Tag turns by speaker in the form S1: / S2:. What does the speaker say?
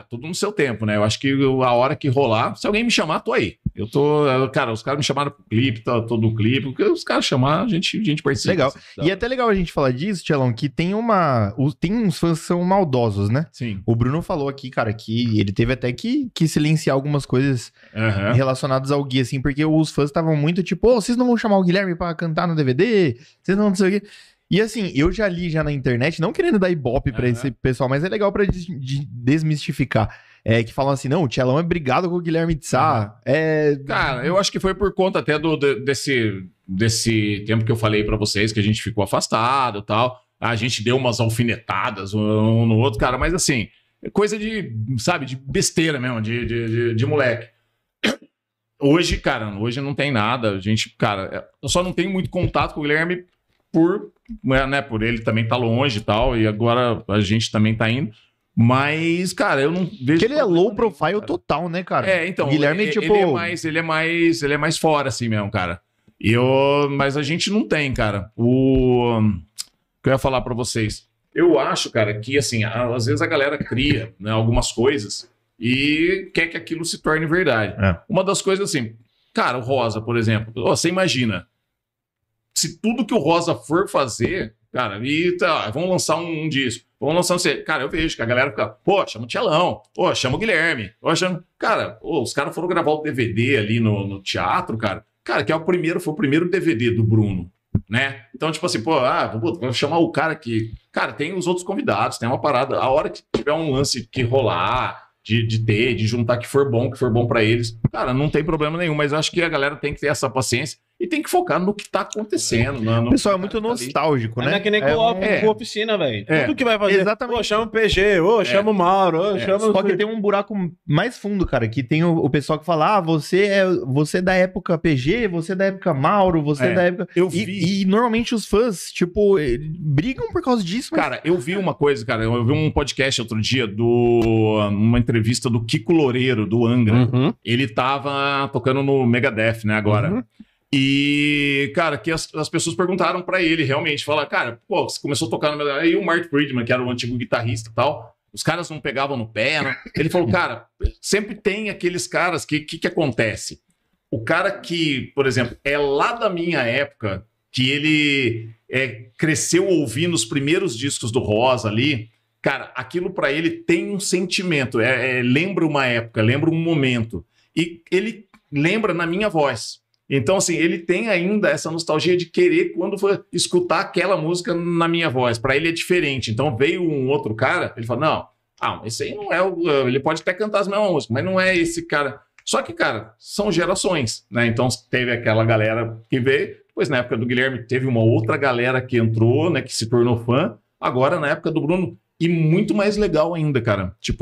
S1: Tá tudo no seu tempo, né? Eu acho que a hora que rolar, se alguém me chamar, tô aí. Eu tô. Cara, os caras me chamaram pro clipe, todo o clipe. Porque os caras chamaram a gente, a gente participa. Legal. Assim, e tá. é
S2: até legal a gente falar disso, Tchelão, que tem uma. Tem uns fãs que são maldosos, né? Sim. O Bruno falou aqui, cara, que ele teve até que, que silenciar algumas coisas uhum. relacionadas ao Gui, assim, porque os fãs estavam muito tipo, oh, vocês não vão chamar o Guilherme para cantar no DVD? Vocês não, não sei o quê. E assim, eu já li já na internet, não querendo dar ibope uhum. pra esse pessoal, mas é legal pra des desmistificar. É, que falam assim, não, o Tchelão é brigado com o Guilherme de Sá. Uhum. É... Cara, eu acho que foi por
S1: conta até do, desse, desse tempo que eu falei para vocês, que a gente ficou afastado tal. A gente deu umas alfinetadas um no outro, cara, mas assim, é coisa de, sabe, de besteira mesmo, de, de, de, de moleque. Hoje, cara, hoje não tem nada. A gente, cara, é, eu só não tenho muito contato com o Guilherme por, né, né, por ele também tá longe e tal, e agora a gente também tá indo. Mas, cara, eu não
S2: vejo. ele é low profile cara. total, né, cara? É, então. O Guilherme, ele, tipo. Ele é, mais,
S1: ele é mais. Ele é mais fora, assim mesmo, cara. E eu, mas a gente não tem, cara. O, o que eu ia falar para vocês? Eu acho, cara, que assim, às vezes a galera cria né, algumas coisas e quer que aquilo se torne verdade. É. Uma das coisas assim, cara, o Rosa, por exemplo, você imagina, se tudo que o Rosa for fazer, cara, e tá, vamos lançar um, um disco, vamos lançar um CD. Cara, eu vejo que a galera fica, pô, chama o Tielão, pô, chama o Guilherme, pô, chama... Cara, os caras foram gravar o DVD ali no, no teatro, cara. Cara, que é o primeiro, foi o primeiro DVD do Bruno, né? Então, tipo assim, pô, ah, vou, vou chamar o cara que. Cara, tem os outros convidados, tem uma parada. A hora que tiver um lance que rolar, de, de, ter, de juntar que for bom, que for bom para eles. Cara, não tem problema nenhum, mas acho que a galera tem que ter essa paciência e tem que focar no que está acontecendo. Né? O pessoal é muito tá nostálgico, é né? É que nem é, coloca é, com
S2: oficina, velho. É, Tudo que vai fazer. Exatamente. Pô, chama o PG, ô, é. chama o Mauro, ô, é. chama Só que tem um buraco mais fundo, cara, que tem o, o pessoal que fala: ah, você é, você é da época PG, você é da época Mauro, você é, da época. Eu vi. E, e, normalmente os fãs, tipo, eh, brigam por causa disso. Mas... Cara,
S1: eu vi uma coisa, cara. Eu vi um podcast outro dia do. uma entrevista do Kiko Loureiro, do Angra. Uhum. Ele tava tocando no Megadeth, né, agora. Uhum. E, cara, que as, as pessoas perguntaram para ele realmente, falaram, cara, pô, você começou a tocar no meu. Aí o Mark Friedman, que era o antigo guitarrista e tal, os caras não pegavam no pé. Não... Né? Ele falou, cara, sempre tem aqueles caras que, que que acontece? O cara que, por exemplo, é lá da minha época, que ele é, cresceu ouvindo os primeiros discos do Rosa ali, cara, aquilo para ele tem um sentimento, é, é, lembra uma época, lembra um momento. E ele lembra na minha voz. Então, assim, ele tem ainda essa nostalgia de querer, quando for escutar aquela música na minha voz. Para ele é diferente. Então, veio um outro cara, ele fala: não, ah, esse aí não é o. Eh, ele pode até cantar as mesmas músicas, mas não é esse cara. Só que, cara, são gerações, né? Então, teve aquela galera que veio, depois na época do Guilherme teve uma outra galera que entrou, né, que se tornou fã. Agora, na época do Bruno, e muito mais legal ainda, cara. Tipo,